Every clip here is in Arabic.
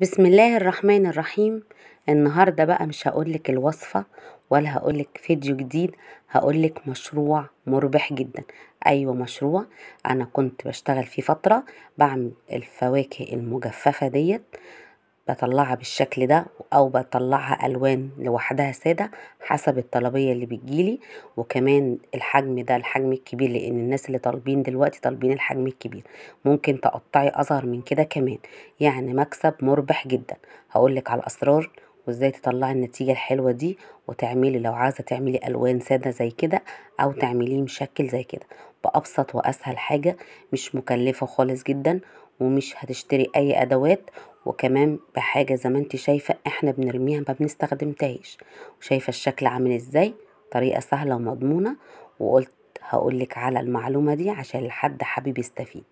بسم الله الرحمن الرحيم النهاردة بقى مش هقولك الوصفة ولا هقولك فيديو جديد هقولك مشروع مربح جدا أيوة مشروع أنا كنت بشتغل فيه فترة بعمل الفواكه المجففة ديت بطلعها بالشكل ده او بطلعها الوان لوحدها ساده حسب الطلبيه اللي بتجيلي وكمان الحجم ده الحجم الكبير لان الناس اللي طالبين دلوقتي طالبين الحجم الكبير ممكن تقطعي اصغر من كده كمان يعني مكسب مربح جدا هقولك على الاسرار وازاي تطلعي النتيجة الحلوة دي وتعملي لو عايزة تعملي الوان سادة زي كده او تعمليه مشكل زي كده بأبسط واسهل حاجة مش مكلفة خالص جدا ومش هتشتري اي ادوات وكمان بحاجة زي ما انت شايفة احنا بنرميها ما بنستخدمتهاش وشايفة الشكل عامل ازاي طريقة سهلة ومضمونة وقلت هقولك على المعلومة دي عشان لحد حابب يستفيد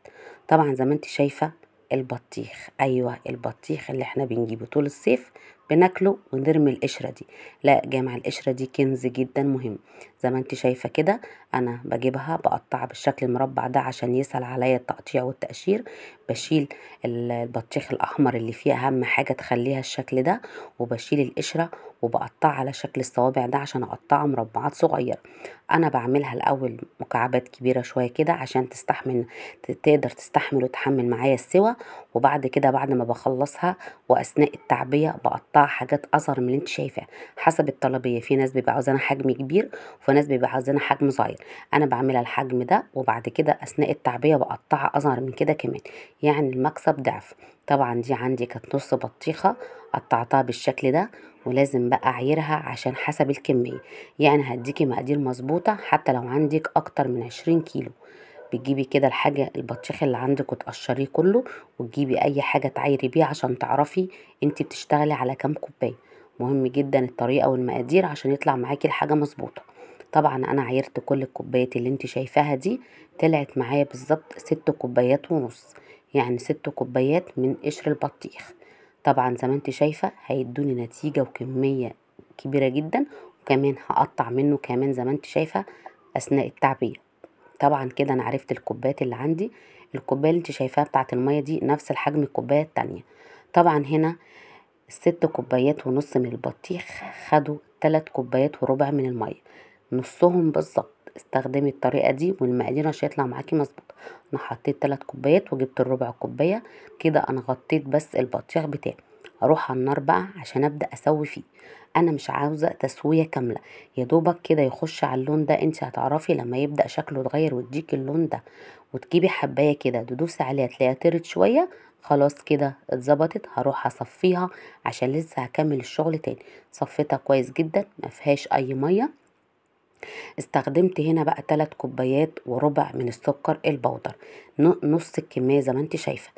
طبعا زي ما انت شايفة البطيخ ايوه البطيخ اللي احنا بنجيبه طول الصيف بناكله ونرمي القشرة دي لا جامع القشرة دي كنز جدا مهم زي ما انت شايفة كده انا بجيبها بقطعها بالشكل المربع ده عشان يسهل عليا التقطيع والتقشير بشيل البطيخ الاحمر اللي فيه اهم حاجة تخليها الشكل ده وبشيل القشرة وبقطعها على شكل الصوابع ده عشان اقطعها مربعات صغيرة انا بعملها الاول مكعبات كبيرة شوية كده عشان تستحمل تقدر تستحمل وتحمل معايا السوى وبعد كده بعد ما بخلصها واثناء التعبية بقطعها بيطلع حاجات اصغر من اللي انت شايفاه حسب الطلبيه في ناس بيبقى عاوزانا حجم كبير وفي ناس بيبقى عاوزانا حجم صغير انا بعملها الحجم ده وبعد كده اثناء التعبيه بقطعها اصغر من كده كمان يعني المكسب ضعف طبعا دي عندي كانت نص بطيخه قطعتها بالشكل ده ولازم بقى اعيرها عشان حسب الكميه يعني هديكي مقادير مظبوطه حتى لو عندك اكتر من عشرين كيلو بتجيبي كده الحاجة البطيخ اللي عندك وتقشريه كله وتجيبي اي حاجة تعايري بيه عشان تعرفي انت بتشتغلي على كام كوباية مهم جدا الطريقة والمقادير عشان يطلع معاكي الحاجة مظبوطة طبعا انا عايرت كل الكوبايات اللي انت شايفاها دي طلعت معايا بالظبط ست كوبايات ونص يعني ست كوبايات من قشر البطيخ طبعا زي ما انت شايفة هيدوني نتيجة وكمية كبيرة جدا وكمان هقطع منه كمان زي ما انت شايفة اثناء التعبية طبعا كده انا عرفت الكوبايات اللي عندي الكوبايه اللي انت شايفاها بتاعه الميه دي نفس الحجم الكوبايه التانية طبعا هنا الست كوبايات ونص من البطيخ خدوا تلات كوبايات وربع من الميه نصهم بالظبط استخدمي الطريقه دي والمقادير عشان يطلع معاكي مظبوط انا حطيت تلات كوبايات وجبت الربع كوبايه كده انا غطيت بس البطيخ بتاعي اروح على النار بقى عشان ابدا اسوي فيه انا مش عاوزه تسويه كامله يا دوبك كده يخش على اللون ده انت هتعرفي لما يبدا شكله يتغير وتديكي اللون ده وتجيبي حبايه كده تدوسي عليها تلاقيها طرت شويه خلاص كده اتظبطت هروح اصفيها عشان لسه هكمل الشغل تاني صفيتها كويس جدا ما فيهاش اي ميه استخدمت هنا بقى 3 كوبايات وربع من السكر البودر نص الكميه زي ما انت شايفه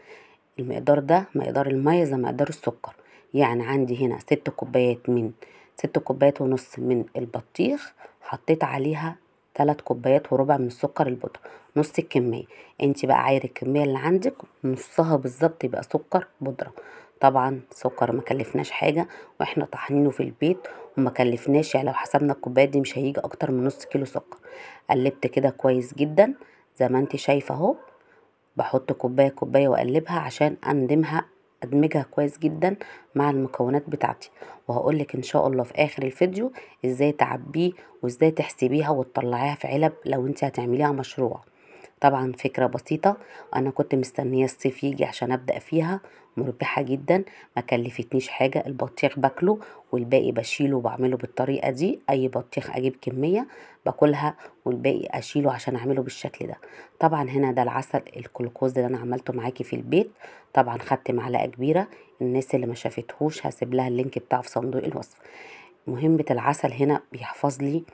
المقدار ده مقدار المية زي مقدار السكر يعني عندي هنا ست كوبايات من ست كوبايات ونص من البطيخ حطيت عليها تلات كوبايات وربع من السكر البودرة نص الكمية انت بقى عاير الكمية اللي عندك نصها بالظبط يبقى سكر بودرة طبعا سكر ما كلفناش حاجة واحنا طحنينه في البيت وما كلفناش يعني لو حسبنا الكوبايات دي مش هيجي اكتر من نص كيلو سكر قلبت كده كويس جدا زي ما انت شايفة اهو بحط كوباية كوباية واقلبها عشان اندمها ادمجها كويس جدا مع المكونات بتاعتي وهقولك ان شاء الله في اخر الفيديو ازاي تعبيه وازاي تحسبيها وتطلعيها في علب لو انت هتعمليها مشروع طبعا فكرة بسيطة أنا كنت مستنية الصيف يجي عشان أبدأ فيها مربحة جدا ما كلفتنيش حاجة البطيخ باكله والباقي بشيله وبعمله بالطريقة دي أي بطيخ أجيب كمية باكلها والباقي أشيله عشان أعمله بالشكل ده طبعا هنا ده العسل الكلوكوز اللي أنا عملته معاكي في البيت طبعا خدت معلقة كبيرة الناس اللي ما شافتهوش هسيب لها اللينك بتاعه في صندوق الوصف مهمة العسل هنا بيحفظ لي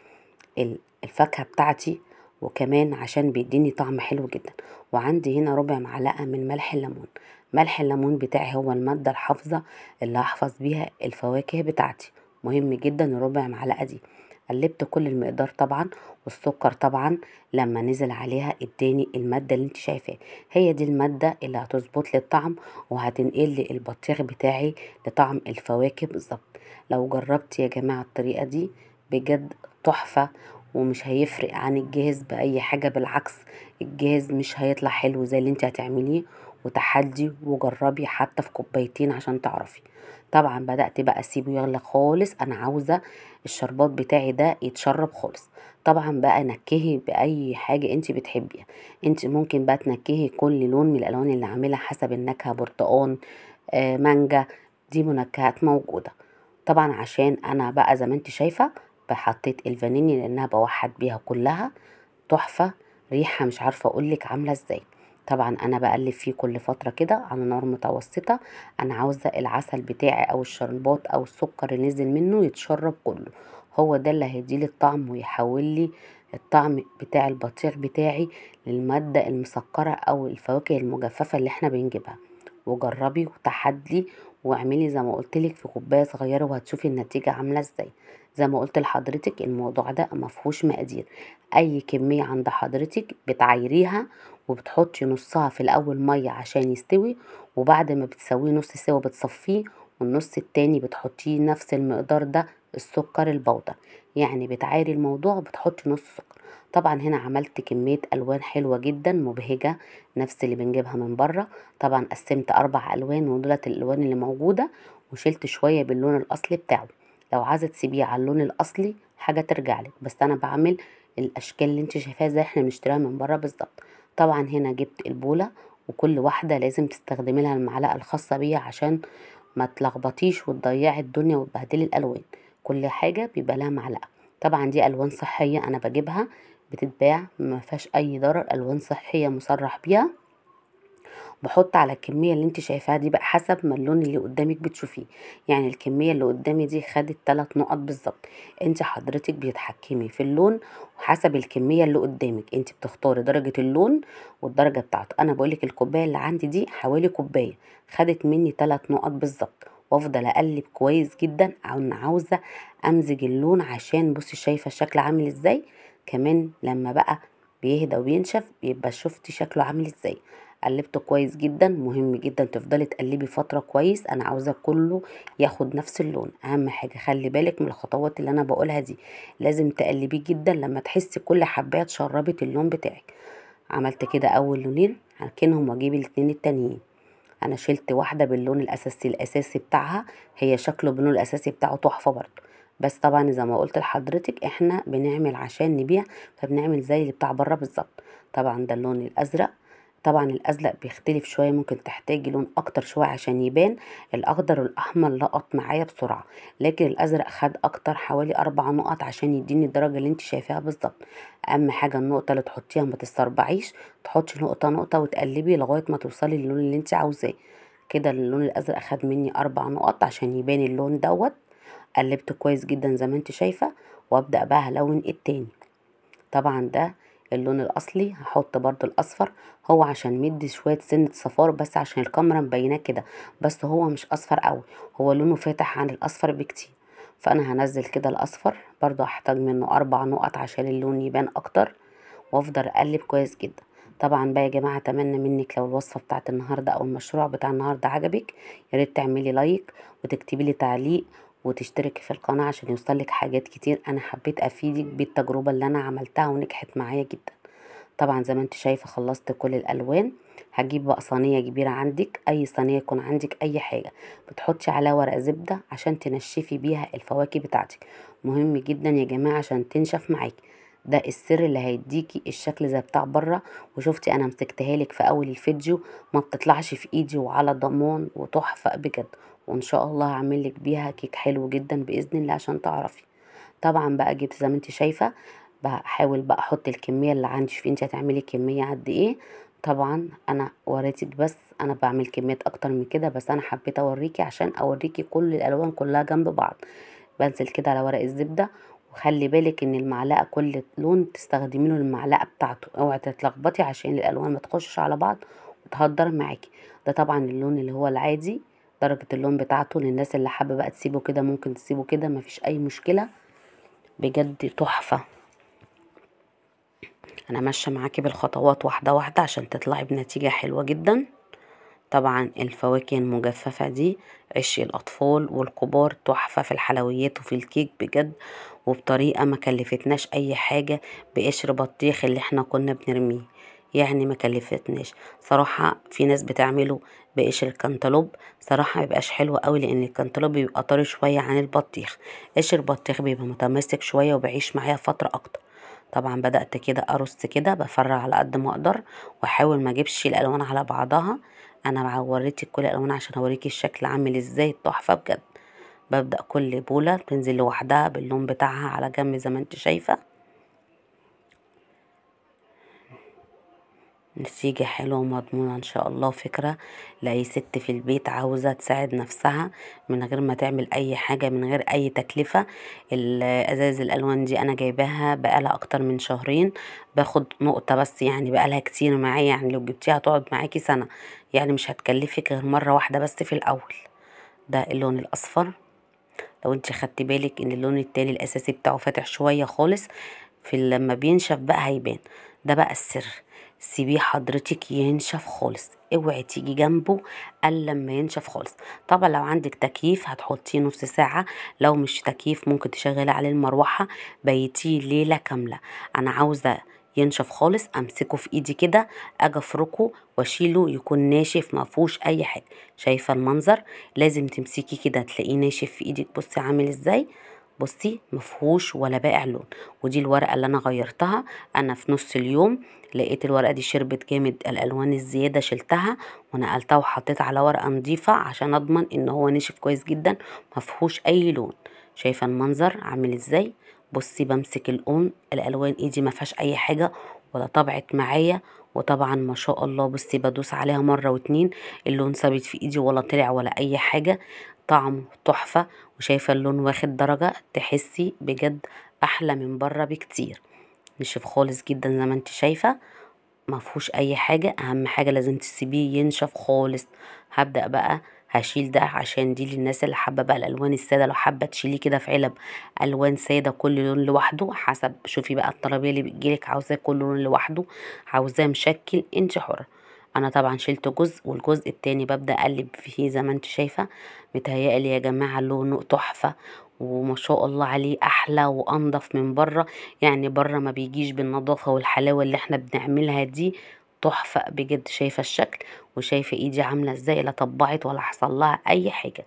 الفاكهة بتاعتي وكمان عشان بيديني طعم حلو جدا وعندي هنا ربع معلقة من ملح الليمون ملح الليمون بتاعي هو المادة الحافظة اللي هحفظ بيها الفواكه بتاعتي مهم جدا الربع معلقة دي قلبت كل المقدار طبعا والسكر طبعا لما نزل عليها اداني المادة اللي انت شايفاه هي دي المادة اللي هتظبط لي الطعم وهتنقل لي البطيخ بتاعي لطعم الفواكه بالظبط لو جربت يا جماعة الطريقة دي بجد تحفة ومش هيفرق عن الجهاز باي حاجة بالعكس الجهاز مش هيطلع حلو زي اللي انت هتعمليه وتحدي وجربي حتى في كوبايتين عشان تعرفي طبعا بدأت بقى اسيبه يغلي خالص انا عاوزة الشربات بتاعي ده يتشرب خالص طبعا بقى نكهي باي حاجة انت بتحبيها انت ممكن بقى تنكهي كل لون من الالوان اللي عاملها حسب النكهة برتقان آه مانجا دي منكهات موجودة طبعا عشان انا بقى زي ما انت شايفه حطيت الفانيليا لانها بوحد بيها كلها تحفه ريحه مش عارفه اقولك عامله ازاي طبعا انا بقلب فيه كل فتره كده على نار متوسطه انا عاوزه العسل بتاعي او الشربات او السكر اللي نزل منه يتشرب كله هو ده اللي هيديلي الطعم ويحول لي الطعم بتاع البطيخ بتاعي للماده المسكره او الفواكه المجففه اللي احنا بنجيبها وجربي وتحدي واعملي زي ما قلت لك في كوبايه صغيره وهتشوفي النتيجه عامله ازاي زي ما قلت لحضرتك الموضوع ده ما فيهوش مقادير اي كميه عند حضرتك بتعايريها وبتحطي نصها في الاول ميه عشان يستوي وبعد ما بتسويه نص سوا بتصفيه والنص التاني بتحطيه نفس المقدار ده السكر البودر يعني بتعايري الموضوع بتحطي نص سكر طبعا هنا عملت كمية ألوان حلوة جدا مبهجة نفس اللي بنجيبها من بره طبعا قسمت أربع ألوان ودولت الألوان اللي موجودة وشلت شوية باللون الأصلي بتاعه لو عايزة تسيبيه على اللون الأصلي حاجة ترجعلك بس أنا بعمل الأشكال اللي انت شايفاها زي احنا بنشتريها من بره بالظبط طبعا هنا جبت البولة وكل واحدة لازم تستخدمي لها المعلقة الخاصة بيها عشان ما تلخبطيش وتضيعي الدنيا وتبهدلي الألوان كل حاجة بيبقى لها معلقة طبعا دي ألوان صحية أنا بجيبها بتتباع ما فيهاش اي ضرر الوان صحيه مصرح بيها بحط على الكميه اللي انت شايفاها دي بقى حسب ما اللون اللي قدامك بتشوفيه يعني الكميه اللي قدامي دي خدت 3 نقط بالظبط انت حضرتك بتتحكمي في اللون وحسب الكميه اللي قدامك انت بتختاري درجه اللون والدرجه بتاعته انا بقولك الكوبايه اللي عندي دي حوالي كوبايه خدت مني 3 نقط بالظبط وافضل اقلب كويس جدا عاوزه امزج اللون عشان بصي شايفه الشكل عامل ازاي كمان لما بقى بيهدى وبينشف يبقى شفتي شكله عامل ازاي قلبته كويس جدا مهم جدا تفضلي تقلبي فتره كويس انا عاوزه كله ياخد نفس اللون اهم حاجه خلي بالك من الخطوات اللي انا بقولها دي لازم تقلبيه جدا لما تحسي كل حبايه اتشربت اللون بتاعك عملت كده اول لونين هركنهم واجيب الاتنين التانيين انا شلت واحده باللون الاساسي الاساسي بتاعها هي شكله باللون الاساسي بتاعه تحفه برضه بس طبعا زي ما قلت لحضرتك احنا بنعمل عشان نبيع فبنعمل زي اللي بتاع بره بالظبط طبعا ده اللون الازرق طبعا الازرق بيختلف شويه ممكن تحتاجي لون اكتر شويه عشان يبان الاخضر والاحمر لقط معايا بسرعه لكن الازرق خد اكتر حوالي اربع نقط عشان يديني الدرجه اللي انت شايفاها بالظبط اهم حاجه النقطه اللي تحطيها ما تستربعيش تحطي نقطه نقطه وتقلبي لغايه ما توصلي للون اللي انت عاوزاه كده اللون الازرق خد مني اربع نقط عشان يبان اللون دوت قلبته كويس جدا زي ما انت شايفة وابدأ بقى هلون التاني طبعا ده اللون الاصلي هحط برضو الاصفر هو عشان مدي شويه سنه صفار بس عشان الكاميرا مبينه كده بس هو مش اصفر قوي هو لونه فاتح عن الاصفر بكتير فانا هنزل كده الاصفر برضو هحتاج منه اربع نقط عشان اللون يبان اكتر وافضل اقلب كويس جدا طبعا بقى يا جماعه اتمنى منك لو الوصفه بتاعت النهارده او المشروع بتاع النهارده عجبك يا ريت تعملي لايك وتكتبي لي تعليق وتشتركي في القناة عشان يوصلك حاجات كتير انا حبيت افيدك بالتجربة اللي انا عملتها ونجحت معايا جدا طبعا زي ما انت شايفة خلصت كل الالوان هجيب بقى صينية كبيرة عندك اي صينية يكون عندك اي حاجة بتحطي عليها ورق زبدة عشان تنشفي بيها الفواكه بتاعتك مهم جدا يا جماعة عشان تنشف معاكي ده السر اللي هيديكي الشكل زي بتاع بره وشفتي انا مسكتهالك في اول الفيديو ما بتطلعش في ايدي وعلى ضمان وتحفه بجد وان شاء الله هعمل لك بيها كيك حلو جدا باذن الله عشان تعرفي طبعا بقى جبت زي ما انت شايفه بحاول بقى احط الكميه اللي عندي شوفي انت هتعملي كميه قد ايه طبعا انا وريتك بس انا بعمل كميات اكتر من كده بس انا حبيت اوريكي عشان اوريكي كل الالوان كلها جنب بعض بنزل كده على ورق الزبده وخلي بالك ان المعلقه كل لون تستخدمينه المعلقه بتاعته اوعي تتلخبطي عشان الالوان ما تخشش على بعض وتهدر معاكي ده طبعا اللون اللي هو العادي درجة اللون بتاعته للناس اللي حابة بقى تسيبه كده ممكن تسيبه كده مفيش أي مشكلة بجد تحفة أنا ماشية معاكي بالخطوات واحدة واحدة عشان تطلعي بنتيجة حلوة جدا طبعا الفواكه المجففة دي عش الأطفال والكبار تحفة في الحلويات وفي الكيك بجد وبطريقة ما كلفتناش أي حاجة بقشر بطيخ اللي احنا كنا بنرميه يعني ما كلفتنيش صراحة في ناس بتعمله بقشر الكنتالوب صراحة مبيبقاش حلو قوي لان الكنتالوب بيبقى طري شوية عن البطيخ قشر البطيخ بيبقى متماسك شوية وبعيش معايا فترة اكتر طبعا بدأت كده ارص كده بفرع على قد ما اقدر واحاول ما اجيبش الالوان على بعضها انا وريتك كل الالوان عشان اوريكي الشكل عامل ازاي تحفة بجد ببدأ كل بولة بتنزل لوحدها باللون بتاعها على جنب زي ما انت شايفة نتيجة حلوة ومضمونة إن شاء الله فكرة لأي ست في البيت عاوزة تساعد نفسها من غير ما تعمل أي حاجة من غير أي تكلفة الأزاز الألوان دي أنا جايباها بقالها أكتر من شهرين باخد نقطة بس يعني بقالها كتير معايا يعني لو جبتيها هتقعد معاكي سنة يعني مش هتكلفك غير مرة واحدة بس في الأول ده اللون الأصفر لو انت خدتي بالك ان اللون التالي الاساسي بتاعه فاتح شويه خالص في لما بينشف بقى هيبان ده بقى السر سيبيه حضرتك ينشف خالص اوعي تيجي جنبه الا لما ينشف خالص طبعا لو عندك تكييف هتحطيه نص ساعه لو مش تكييف ممكن تشغلي عليه المروحه بيتيه ليله كامله انا عاوزه ينشف خالص امسكه في ايدي كده اجي افركه واشيله يكون ناشف ما فيهوش اي حاجه شايفه المنظر لازم تمسكي كده تلاقيه ناشف في ايدك بصي عامل ازاي بصي مفهوش ولا بائع لون ودي الورقه اللي انا غيرتها انا في نص اليوم لقيت الورقه دي شربت جامد الالوان الزياده شلتها ونقلتها وحطيت على ورقه نظيفه عشان اضمن ان هو نشف كويس جدا مفهوش اي لون شايفه المنظر عامل ازاي بصي بمسك الام الالوان ايدي مفهاش اي حاجه ولا طبعت معايا وطبعا ما شاء الله بصي بدوس عليها مره واتنين اللون ثابت في ايدي ولا طلع ولا اي حاجه طعمه تحفة وشايفة اللون واخد درجة تحسي بجد احلى من بره بكتير نشف خالص جدا زي ما انت شايفة مفهوش اي حاجة اهم حاجة لازم تسيبيه ينشف خالص هبدأ بقى هشيل ده عشان دي للناس اللي حابه بقى الالوان الساده لو حابه تشيليه كده في علب الوان ساده كل لون لوحده حسب شوفي بقى الطلبيه اللي بتجيلك عاوزاه كل لون لوحده عاوزاه مشكل انت حره انا طبعا شلت جزء والجزء التاني ببدا اقلب فيه زي ما انت شايفه متهيألي يا جماعه لونه تحفه وما شاء الله عليه احلى وانضف من بره يعني بره ما بيجيش بالنظافه والحلاوه اللي احنا بنعملها دي تحفه بجد شايفه الشكل وشايفه ايدي عامله ازاي لا طبعت ولا حصل لها اي حاجه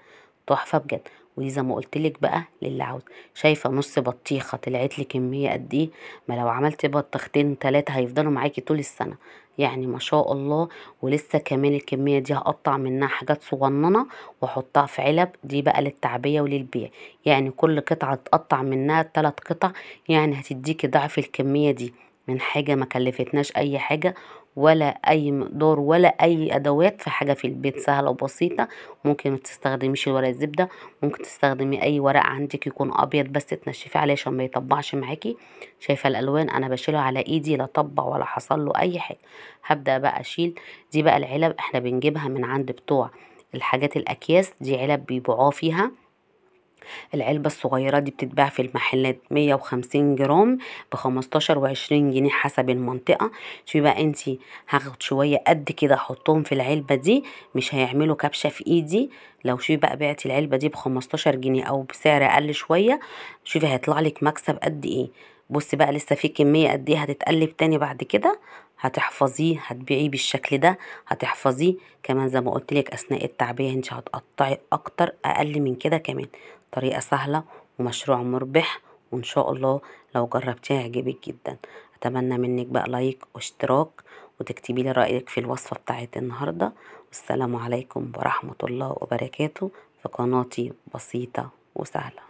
تحفه بجد ودي زي ما قلت لك بقى للي عاوز شايفه نص بطيخه طلعت لي كميه قد ايه ما لو عملت بطاختين ثلاثه هيفضلوا معاكي طول السنه يعني ما شاء الله ولسه كمان الكميه دي هقطع منها حاجات صغننه واحطها في علب دي بقى للتعبيه وللبيع يعني كل قطعه تقطع منها ثلاث قطع يعني هتديكي ضعف الكميه دي من حاجه ما كلفتناش اي حاجه ولا اي مقدار ولا اي ادوات في حاجه في البيت سهله وبسيطه ممكن ما تستخدميش ورق الزبده ممكن تستخدمي اي ورق عندك يكون ابيض بس تنشفيه عليه عشان ما يطبعش معاكي شايفه الالوان انا بشيله على ايدي لا طبع ولا حصل له اي حاجه هبدا بقى اشيل دي بقى العلب احنا بنجيبها من عند بتوع الحاجات الاكياس دي علب بيبيعوها فيها العلبة الصغيرة دي بتتباع في المحلات 150 جرام بخمستاشر وعشرين جنيه حسب المنطقة شوفي بقى انتي هاخد شوية قد كده احطهم في العلبة دي مش هيعملوا كبشة في ايدي لو شوفي بقى بعتي العلبة دي بخمستاشر جنيه او بسعر اقل شوية شوفي هيطلعلك مكسب قد ايه بصي بقى لسه في كمية قد ايه هتتقلب تاني بعد كده هتحفظيه هتبيعيه بالشكل ده هتحفظيه كمان زي ما قلت لك اثناء التعبئه انت هتقطعي اكتر اقل من كده كمان طريقة سهلة ومشروع مربح وان شاء الله لو جربتيها هيعجبك جدا اتمنى منك بقى لايك واشتراك وتكتبي لي رايك في الوصفه بتاعت النهارده والسلام عليكم ورحمه الله وبركاته في قناتي بسيطه وسهله